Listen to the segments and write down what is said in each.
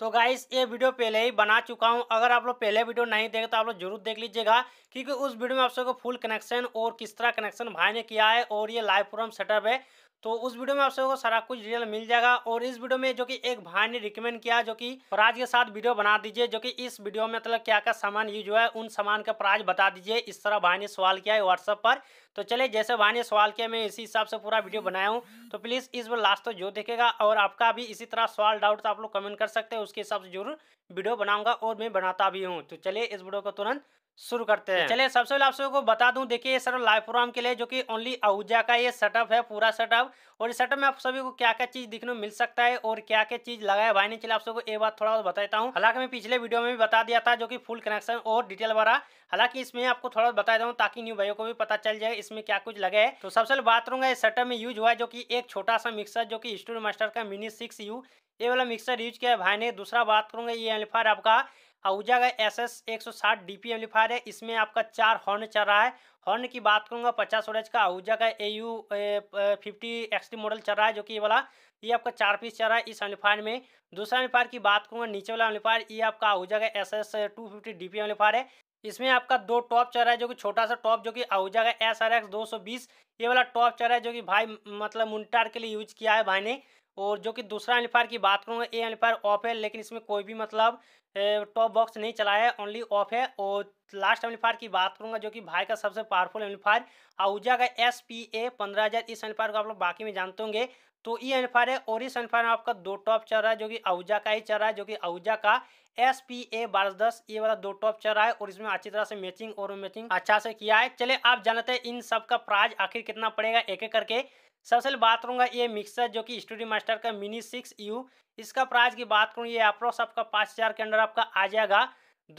तो गाइस ये वीडियो पहले ही बना चुका हूँ अगर आप लोग पहले वीडियो नहीं देखे तो आप लोग जरूर देख लीजिएगा क्योंकि उस वीडियो में आप सबको फुल कनेक्शन और किस तरह कनेक्शन भाई ने किया है और ये लाइव फोरम सेटअप है तो उस वीडियो में आप सबको सारा कुछ डिटेल मिल जाएगा और इस वीडियो में जो कि एक भाई ने रिकमेंड किया जो कि प्राइज के साथ वीडियो बना दीजिए जो कि इस वीडियो में मतलब क्या क्या सामान यूज हुआ है उन सामान का प्राइज बता दीजिए इस तरह भाई ने सवाल किया है व्हाट्सअप पर तो चले जैसे भाई ने सवाल किया मैं इसी हिसाब से पूरा वीडियो बनाया हूँ तो प्लीज़ इस बार लास्ट तो जो देखेगा और आपका भी इसी तरह सवाल डाउट तो आप लोग कमेंट कर सकते हैं उसके हिसाब से जरूर वीडियो बनाऊंगा और मैं बनाता भी हूँ तो चलिए इस वीडियो को तुरंत शुरू करते तो हैं चलिए सबसे पहले आप को बता दूं देखिए ये सेटअप लाइव प्रोग्राम के लिए जो कि ओनली आहूजा का ये सेटअप है पूरा सेटअप और इस सेटअप में आप सभी को क्या क्या चीज देखने मिल सकता है और क्या क्या चीज लगाया भाई ने चले आप सबको ये बात थोड़ा बहुत बताता हूँ हालांकि मैं पिछले वीडियो में भी बता दिया था जो कि फुल कनेक्शन और डिटेल वाला हालांकि इसमें आपको थोड़ा बता दूँ ताकि न्यू भाइयों को भी पता चल जाए इसमें क्या कुछ लगे तो सबसे पहले बात करूंगा इस सेटअप में यूज हुआ है जो की एक छोटा सा मिक्सर जो की स्टूडियो मास्टर का मिनी सिक्स यू ये वाला मिक्सर यूज किया है भाई ने दूसरा बात करूंगा ये एल्फार आपका आहूजा का एस एस एक सौ साठ डी पी एम्पलीफायर है इसमें आपका चार हॉर्न चल रहा है हॉर्न की बात करूंगा पचास ओरेज का आहूजा का A U fifty T model चल रहा है जो कि ये वाला ये आपका चार पीस चल रहा है इस एम्पलीफायर में दूसरा एम्पलीफायर की बात करूंगा नीचे वाला एम्पलीफायर ये आपका आहूजा का S S two fifty D P amplifier है इसमें आपका दो टॉप चल रहा है जो कि छोटा सा टॉप जो कि आहूजा का एस आर एक्स दो सौ बीस ये वाला टॉप चल रहा है जो कि भाई मतलब मुंटार के लिए यूज किया है भाई ने और जो कि दूसरा एम्पलीफायर की बात करूँगा ये एम्पलीफायर ऑफ है लेकिन इसमें कोई भी मतलब टॉप बॉक्स नहीं चला है ओनली ऑफ है और लास्ट एम्पलीफायर की बात करूंगा जो कि भाई का सबसे पावरफुल एम्पलीफायर आउजा का एस पी ए पंद्रह हज़ार इस एम्पलीफायर को आप लोग बाकी में जानते होंगे तो ई अनफान है और इस अनफान में आपका दो टॉप चल रहा है जो कि आहूजा का ही चल रहा है जो कि आहूजा का एस पी ए बारह दस ये वाला दो टॉप चल रहा है और इसमें अच्छी तरह से मैचिंग और मैचिंग अच्छा से किया है चले आप जानते हैं इन सब का प्राइज आखिर कितना पड़ेगा एक एक करके सबसे पहले बात करूंगा ये मिक्सर जो कि स्टूडियो मास्टर का मिनी सिक्स यू इसका प्राइस की बात करूँ ये अप्रोक्स आपका पाँच हज़ार के अंडर आपका आ जाएगा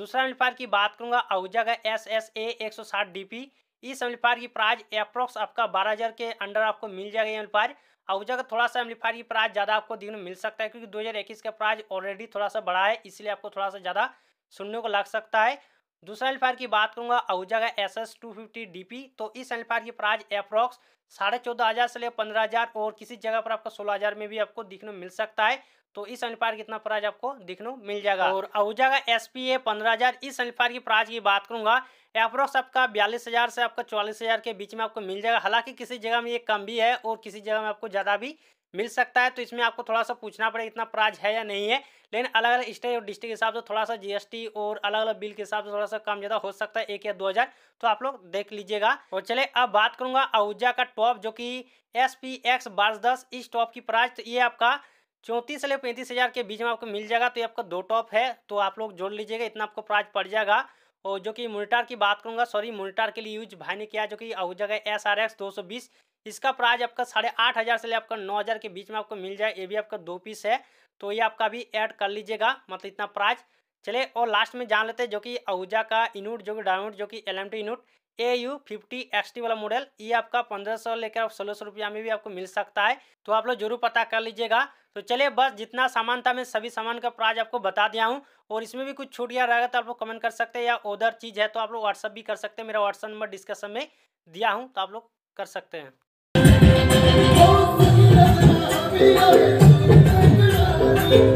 दूसरा अनफान की बात करूंगा आहूजा का एस एस ए एक सौ साठ डी पी इस एम्पलीफायर की प्राइस अप्रोक्स आपका बारह हज़ार के अंडर आपको मिल जाएगा ये एम्पलीफायर और जगह थोड़ा सा एम्पलीफायर की प्राइस ज़्यादा आपको दिन में मिल सकता है क्योंकि दो हज़ार इक्कीस का प्राइस ऑलरेडी थोड़ा सा बढ़ा है इसलिए आपको थोड़ा सा ज़्यादा सुनने को लग सकता है दूसरा एल्फायर की बात करूंगा आहूजा का S S two fifty D P तो इस एल्फायर की प्राइस अप्रॉक्स साढ़े चौदह हज़ार से लेकर पंद्रह हज़ार और किसी जगह पर आपको सोलह हज़ार में भी आपको दिखने मिल सकता है तो इस की कितना प्राइज आपको दिखने मिल जाएगा और आहूजा का एस पी ए पंद्रह हज़ार इस एल्फायर की प्राइज की बात करूंगा अप्रोक्स आपका बयालीस हज़ार से आपका चौवालीस हज़ार के बीच में आपको मिल जाएगा हालांकि किसी जगह में ये कम भी है और किसी जगह में आपको ज़्यादा भी मिल सकता है तो इसमें आपको थोड़ा सा पूछना पड़ेगा इतना प्राइज है या नहीं है लेकिन अलग अलग स्टेट और डिस्ट्रिक्ट के हिसाब से थोड़ा सा जीएसटी और अलग अलग बिल के हिसाब से थोड़ा सा कम ज़्यादा हो सकता है एक या दो हज़ार तो आप लोग देख लीजिएगा और चले अब बात करूंगा आहूजा का टॉप जो कि एस पी एक्स बार दस इस टॉप की प्राइस तो ये आपका चौंतीस से पैंतीस हज़ार के बीच में आपको मिल जाएगा तो ये आपका दो टॉप है तो आप लोग जोड़ लीजिएगा इतना आपको प्राइस पड़ जाएगा और जो कि मोनिटार की बात करूंगा सॉरी मोनिटार के लिए यूज भाई ने किया जो कि जगह एस आर एक्स दो सौ बीस इसका प्राइस आपका साढ़े आठ हज़ार से ले आपका नौ हज़ार के बीच में आपको मिल जाए ये भी आपका दो पीस है तो ये आपका भी ऐड कर लीजिएगा मतलब इतना प्राइस चले और लास्ट में जान लेते हैं जो कि आहूजा का इनूट जो कि डाउनूट जो कि एल एम टी इनूट A U fifty X T वाला मॉडल ये आपका पंद्रह सौ लेकर सोलह सौ रुपया में भी आपको मिल सकता है तो आप लोग जरूर पता कर लीजिएगा तो चलिए बस जितना सामान था मैं सभी सामान का प्राइस आपको बता दिया हूँ और इसमें भी कुछ छूट या रहेगा तो आप लोग कमेंट कर सकते हैं या उधर चीज़ है तो आप लोग व्हाट्सअप भी कर सकते हैं मेरा व्हाट्सअप नंबर डिस्कशन में दिया हूँ तो आप लोग कर सकते हैं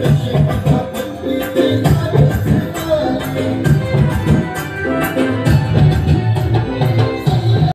oh,